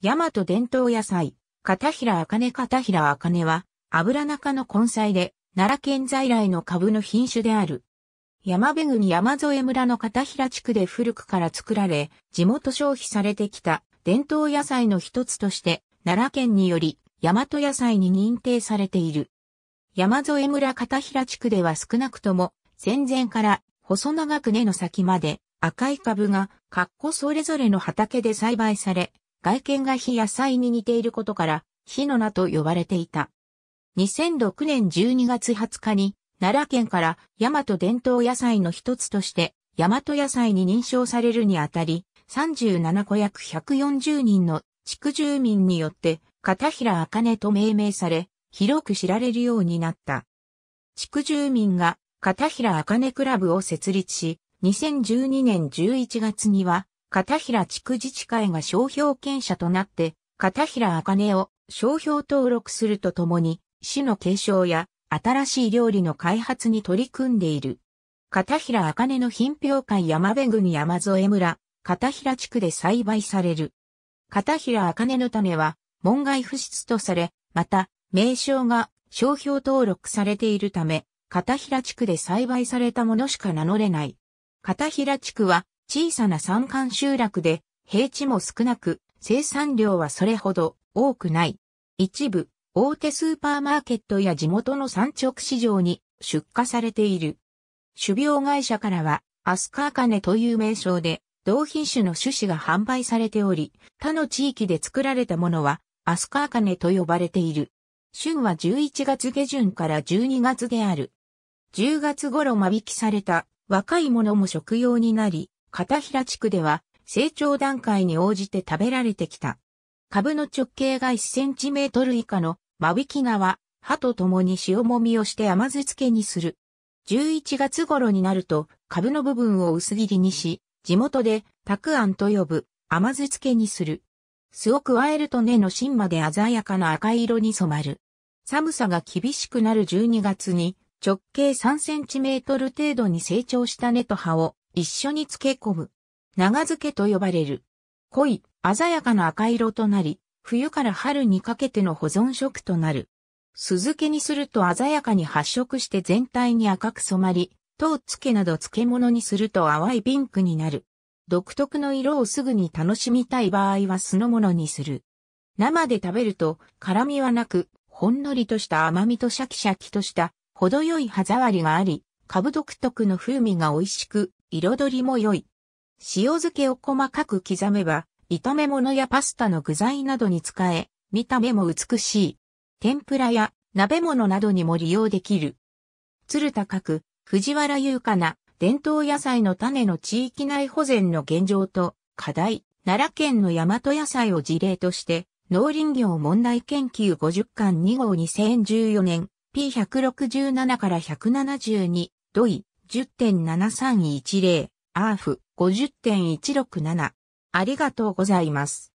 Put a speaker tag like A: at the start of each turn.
A: 大和伝統野菜、片平茜片平茜は、油中の根菜で、奈良県在来の株の品種である。山辺郡山添村の片平地区で古くから作られ、地元消費されてきた伝統野菜の一つとして、奈良県により、大和野菜に認定されている。山添村片平地区では少なくとも、戦前から細長く根の先まで赤い株が、かっこそれぞれの畑で栽培され、外見が火野菜に似ていることから、火の名と呼ばれていた。2006年12月20日に、奈良県から大和伝統野菜の一つとして、大和野菜に認証されるにあたり、37個約140人の地区住民によって、片平茜と命名され、広く知られるようになった。地区住民が片平茜クラブを設立し、2012年11月には片平地区自治会が商標権者となって、片平茜を商標登録するとともに、市の継承や新しい料理の開発に取り組んでいる。片平茜の品評会山辺組山添村、片平地区で栽培される。片平茜の種は、門外不出とされ、また、名称が商標登録されているため、片平地区で栽培されたものしか名乗れない。片平地区は、小さな山間集落で、平地も少なく、生産量はそれほど多くない。一部、大手スーパーマーケットや地元の産直市場に出荷されている。種苗会社からは、アスカーカネという名称で、同品種の種子が販売されており、他の地域で作られたものは、アスカーカネと呼ばれている。旬は11月下旬から12月である。10月頃間引きされた若いものも食用になり、片平地区では成長段階に応じて食べられてきた。株の直径が1センチメートル以下の間引きは葉と共に塩もみをして甘酢漬けにする。11月頃になると株の部分を薄切りにし、地元でたくあんと呼ぶ甘酢漬けにする。酢を加えると根の芯まで鮮やかな赤色に染まる。寒さが厳しくなる12月に直径3センチメートル程度に成長した根と葉を一緒に漬け込む。長漬けと呼ばれる。濃い、鮮やかな赤色となり、冬から春にかけての保存食となる。酢漬けにすると鮮やかに発色して全体に赤く染まり、糖漬けなど漬物にすると淡いピンクになる。独特の色をすぐに楽しみたい場合は酢の物にする。生で食べると辛みはなく、ほんのりとした甘みとシャキシャキとした程よい歯触りがあり、株独特の風味が美味しく彩りも良い。塩漬けを細かく刻めば、炒め物やパスタの具材などに使え、見た目も美しい。天ぷらや鍋物などにも利用できる。鶴田く、藤原優香な伝統野菜の種の地域内保全の現状と課題、奈良県の大和野菜を事例として、農林業問題研究50巻2号2014年 P167 から172、土井、10.7310、アーフ50.167。ありがとうございます。